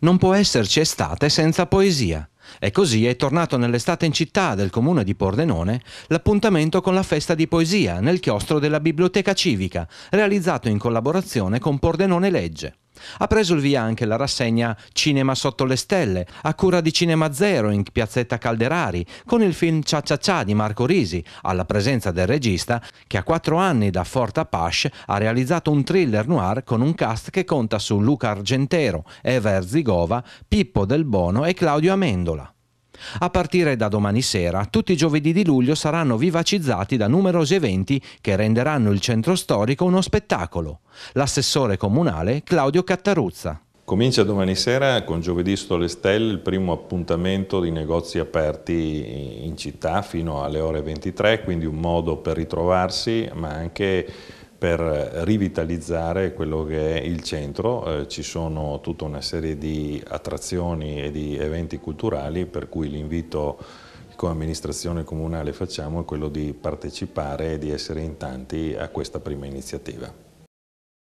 Non può esserci estate senza poesia. E così è tornato nell'estate in città del comune di Pordenone l'appuntamento con la festa di poesia nel chiostro della Biblioteca Civica, realizzato in collaborazione con Pordenone Legge. Ha preso il via anche la rassegna Cinema sotto le stelle, a cura di Cinema Zero in piazzetta Calderari, con il film Cia Cia Cia di Marco Risi, alla presenza del regista che a quattro anni da Fort Apache ha realizzato un thriller noir con un cast che conta su Luca Argentero, Eva Erzigova, Pippo Del Bono e Claudio Amendola. A partire da domani sera, tutti i giovedì di luglio saranno vivacizzati da numerosi eventi che renderanno il centro storico uno spettacolo. L'assessore comunale Claudio Cattaruzza. Comincia domani sera con Giovedì Sto Stelle il primo appuntamento di negozi aperti in città fino alle ore 23, quindi un modo per ritrovarsi ma anche per rivitalizzare quello che è il centro, eh, ci sono tutta una serie di attrazioni e di eventi culturali per cui l'invito che come amministrazione comunale facciamo è quello di partecipare e di essere in tanti a questa prima iniziativa.